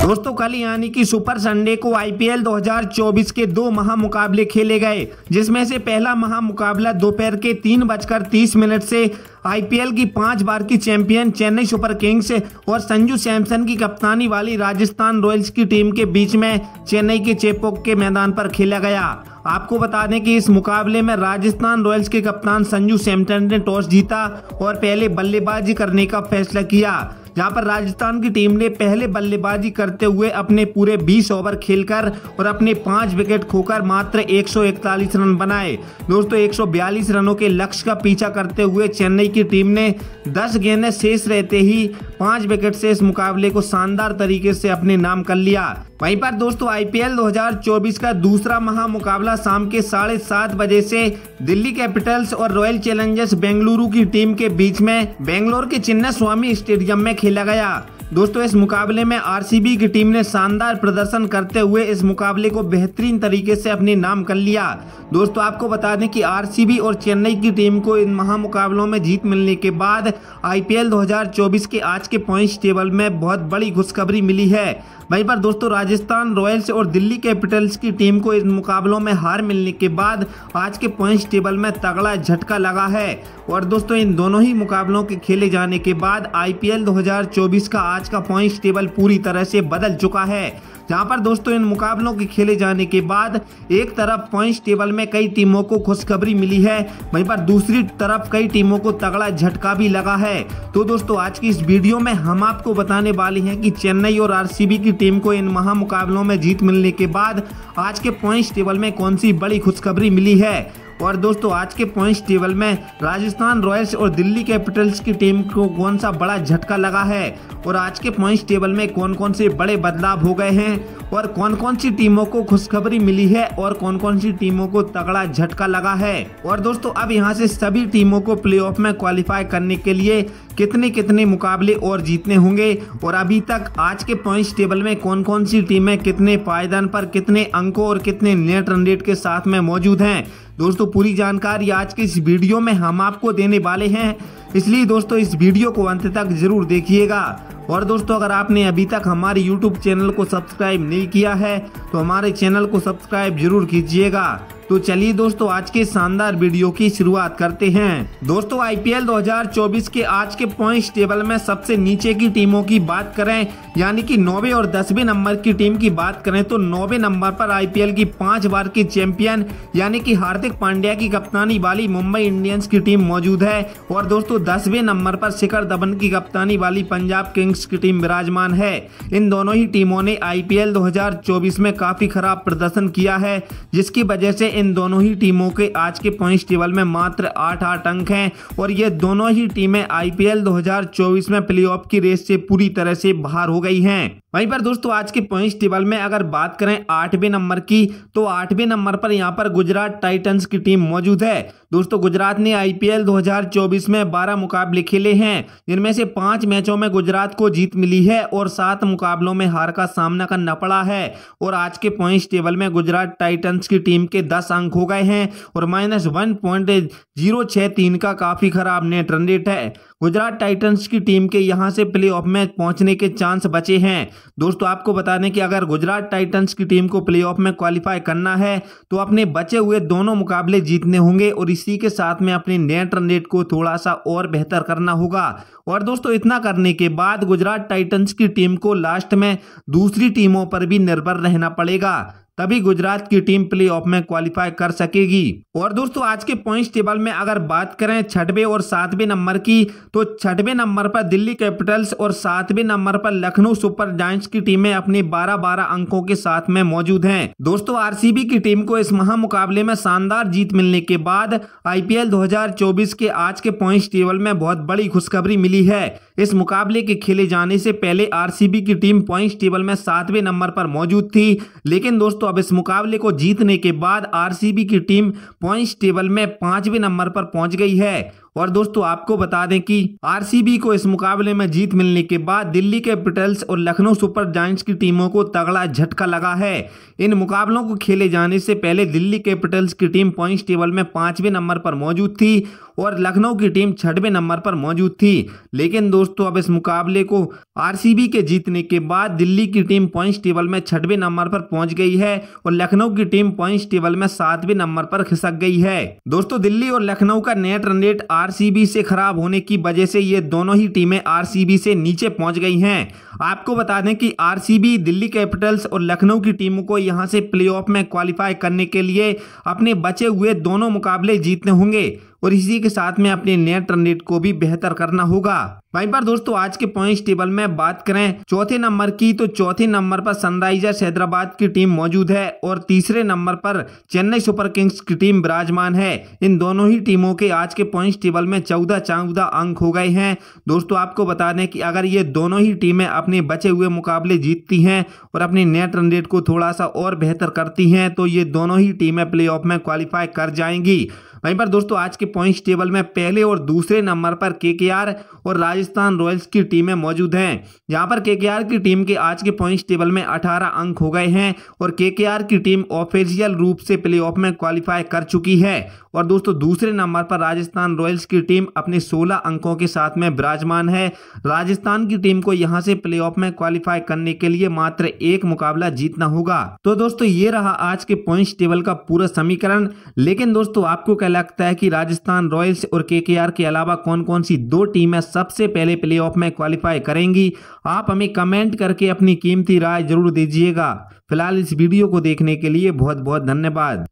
दोस्तों कल यानी कि सुपर संडे को आईपीएल 2024 के दो महा मुकाबले खेले गए जिसमें से पहला महा मुकाबला दोपहर के तीन बजकर तीस मिनट से आईपीएल की पांच बार की चैंपियन चेन्नई सुपर किंग्स और संजू सैमसन की कप्तानी वाली राजस्थान रॉयल्स की टीम के बीच में चेन्नई के चेपोक के मैदान पर खेला गया आपको बता दें कि इस मुकाबले में राजस्थान रॉयल्स के कप्तान संजू सैमटन ने टॉस जीता और पहले बल्लेबाजी करने का फैसला किया जहां पर राजस्थान की टीम ने पहले बल्लेबाजी करते हुए अपने पूरे 20 ओवर खेलकर और अपने पांच विकेट खोकर मात्र 141 रन बनाए दोस्तों 142 रनों के लक्ष्य का पीछा करते हुए चेन्नई की टीम ने 10 गेंदें शेष रहते ही पांच विकेट से इस मुकाबले को शानदार तरीके से अपने नाम कर लिया वहीं पर दोस्तों आईपीएल 2024 का दूसरा महामुकाबला दूसरा शाम के साढ़े सात बजे से दिल्ली कैपिटल्स और रॉयल चैलेंजर्स बेंगलुरु की टीम के बीच में बेंगलोर के चिन्ना स्वामी स्टेडियम में खेला गया दोस्तों इस मुकाबले में आरसीबी की टीम ने शानदार प्रदर्शन करते हुए इस मुकाबले को बेहतरीन तरीके से अपने नाम कर लिया दोस्तों आपको बता दें कि आरसीबी और चेन्नई की टीम को इन महामुकाबलों में जीत मिलने के बाद आईपीएल 2024 के आज के पॉइंट्स टेबल में बहुत बड़ी खुशखबरी मिली है वहीं पर दोस्तों राजस्थान रॉयल्स और दिल्ली कैपिटल्स की टीम को इन मुकाबलों में हार मिलने के बाद आज के पॉइंट्स टेबल में तगड़ा झटका लगा है और दोस्तों इन दोनों ही मुकाबलों के खेले जाने के बाद आईपीएल 2024 का आज का पॉइंट्स टेबल पूरी तरह से बदल चुका है जहां पर दोस्तों इन मुकाबलों के खेले जाने के बाद एक तरफ पॉइंट्स टेबल में कई टीमों को खुशखबरी मिली है वहीं पर दूसरी तरफ कई टीमों को तगड़ा झटका भी लगा है तो दोस्तों आज की इस वीडियो में हम आपको बताने वाले हैं कि चेन्नई और आर की टीम को इन महामुकाबलों में जीत मिलने के बाद आज के पॉइंट्स टेबल में कौन सी बड़ी खुशखबरी मिली है और दोस्तों आज के पॉइंट्स टेबल में राजस्थान रॉयल्स और दिल्ली कैपिटल्स की टीम को कौन सा बड़ा झटका लगा है और आज के पॉइंट्स टेबल में कौन कौन से बड़े बदलाव हो गए हैं और कौन कौन सी टीमों को खुशखबरी मिली है और कौन कौन सी टीमों को तगड़ा झटका लगा है और दोस्तों अब यहाँ से सभी टीमों को प्लेऑफ में क्वालिफाई करने के लिए कितने कितने मुकाबले और जीतने होंगे और अभी तक आज के पॉइंट्स टेबल में कौन कौन सी टीमें कितने पायदान पर कितने अंकों और कितने नेट रन रेट के साथ में मौजूद हैं दोस्तों पूरी जानकारी आज के इस वीडियो में हम आपको देने वाले हैं इसलिए दोस्तों इस वीडियो को अंत तक जरूर देखिएगा और दोस्तों अगर आपने अभी तक हमारे YouTube चैनल को सब्सक्राइब नहीं किया है तो हमारे चैनल को सब्सक्राइब जरूर कीजिएगा तो चलिए दोस्तों आज के शानदार वीडियो की शुरुआत करते हैं दोस्तों आईपीएल 2024 के आज के पॉइंट्स टेबल में सबसे नीचे की टीमों की बात करें यानी कि नौवे और दसवें नंबर की टीम की बात करें तो नौवे नंबर पर आईपीएल की पांच बार की चैंपियन यानी कि हार्दिक पांड्या की कप्तानी वाली मुंबई इंडियंस की टीम मौजूद है और दोस्तों दसवें नंबर पर शिखर धवन की कप्तानी वाली पंजाब किंग्स की टीम विराजमान है इन दोनों ही टीमों ने आई पी में काफी खराब प्रदर्शन किया है जिसकी वजह से इन दोनों ही टीमों के आज के पॉइंट्स टेबल में मात्र आठ आठ अंक हैं और ये दोनों ही टीमें आईपीएल 2024 में प्लेऑफ की रेस से पूरी तरह से बाहर हो गई हैं वहीं पर दोस्तों आज के पॉइंट्स टेबल में अगर बात करें आठवें नंबर की तो आठवें नंबर पर यहां पर गुजरात टाइटंस की टीम मौजूद है दोस्तों गुजरात ने आईपीएल 2024 में 12 मुकाबले खेले हैं जिनमें से पांच मैचों में गुजरात को जीत मिली है और सात मुकाबलों में हार का सामना करना पड़ा है और आज के पॉइंट्स टेबल में गुजरात टाइटन्स की टीम के दस अंक हो गए हैं और माइनस वन पॉइंट जीरो छः तीन का काफ़ी खराब नेट रन रेट है गुजरात टाइटन्स की टीम के यहाँ से प्ले में पहुँचने के चांस बचे हैं दोस्तों आपको बता दें कि अगर गुजरात टाइटंस की टीम को प्लेऑफ में क्वालिफाई करना है तो अपने बचे हुए दोनों मुकाबले जीतने होंगे और इसी के साथ में अपने नेट रन रेट को थोड़ा सा और बेहतर करना होगा और दोस्तों इतना करने के बाद गुजरात टाइटंस की टीम को लास्ट में दूसरी टीमों पर भी निर्भर रहना पड़ेगा तभी गुजरात की टीम प्ले ऑफ में क्वालिफाई कर सकेगी और दोस्तों आज के पॉइंट्स टेबल में अगर बात करें छठवें और सातवें नंबर की तो छठवें नंबर पर दिल्ली कैपिटल्स और सातवें नंबर पर लखनऊ सुपर जायंट्स की टीमें अपने 12-12 अंकों के साथ में मौजूद हैं दोस्तों आरसीबी की टीम को इस महा मुकाबले में शानदार जीत मिलने के बाद आई पी के आज के पॉइंट्स टेबल में बहुत बड़ी खुशखबरी मिली है इस मुकाबले के खेले जाने से पहले आरसीबी की टीम पॉइंट्स टेबल में सातवें नंबर पर मौजूद थी लेकिन दोस्तों अब इस मुकाबले को जीतने के बाद आरसीबी की टीम पॉइंट्स टेबल में पांचवें नंबर पर पहुंच गई है और दोस्तों आपको बता दें कि आरसीबी को इस मुकाबले में जीत मिलने के बाद दिल्ली कैपिटल्स और लखनऊ सुपर जायंट्स की टीमों को तगड़ा झटका लगा है इन मुकाबलों को खेले जाने से पहले दिल्ली कैपिटल्स की टीम पॉइंट्स टेबल में पांचवें नंबर पर मौजूद थी और लखनऊ की टीम छठवें नंबर पर मौजूद थी लेकिन दोस्तों अब इस मुकाबले को आरसीबी के जीतने के बाद दिल्ली की टीम पॉइंट्स टेबल में छठवें नंबर पर पहुंच गई है और लखनऊ की टीम पॉइंट्स टेबल में सातवें नंबर पर खिसक गई है दोस्तों दिल्ली और लखनऊ का नेट रन रेट आरसीबी से खराब होने की वजह से ये दोनों ही टीमें आरसीबी से नीचे पहुंच गई हैं आपको बता दें कि आरसीबी दिल्ली कैपिटल्स और लखनऊ की टीमों को यहां से प्लेऑफ में क्वालिफाई करने के लिए अपने बचे हुए दोनों मुकाबले जीतने होंगे और इसी के साथ में अपने नेट रन रेट को भी बेहतर करना होगा वहीं पर दोस्तों आज के पॉइंट्स टेबल में बात करें चौथे नंबर की तो चौथे नंबर पर सनराइजर्स हैदराबाद की टीम मौजूद है और तीसरे नंबर पर चेन्नई सुपर किंग्स की टीम विराजमान है इन दोनों ही टीमों के आज के पॉइंट्स टेबल में चौदह चौदह अंक हो गए हैं दोस्तों आपको बता दें कि अगर ये दोनों ही टीमें अपने बचे हुए मुकाबले जीतती हैं और अपने नेट रन रेट को थोड़ा सा और बेहतर करती हैं तो ये दोनों ही टीमें प्ले में क्वालिफाई कर जाएंगी वहीं पर दोस्तों आज के पॉइंट्स टेबल में पहले और दूसरे नंबर पर के और राजस्थान रॉयल्स की टीमें मौजूद हैं यहाँ पर के की टीम के आज के पॉइंट्स टेबल में 18 अंक हो गए हैं और के की टीम ऑफिशियल रूप से प्ले में क्वालिफाई कर चुकी है और दोस्तों दूसरे नंबर पर राजस्थान रॉयल्स की टीम अपने 16 अंकों के साथ में विराजमान है राजस्थान की टीम को यहां से प्लेऑफ में क्वालिफाई करने के लिए मात्र एक मुकाबला जीतना होगा तो दोस्तों ये रहा आज के पॉइंट्स टेबल का पूरा समीकरण लेकिन दोस्तों आपको क्या लगता है कि राजस्थान राजस्थान रॉयल्स और के के अलावा कौन कौन सी दो टीमें सबसे पहले ऑफ में क्वालिफाई करेंगी आप हमें कमेंट करके अपनी कीमती राय जरूर दीजिएगा फिलहाल इस वीडियो को देखने के लिए बहुत बहुत धन्यवाद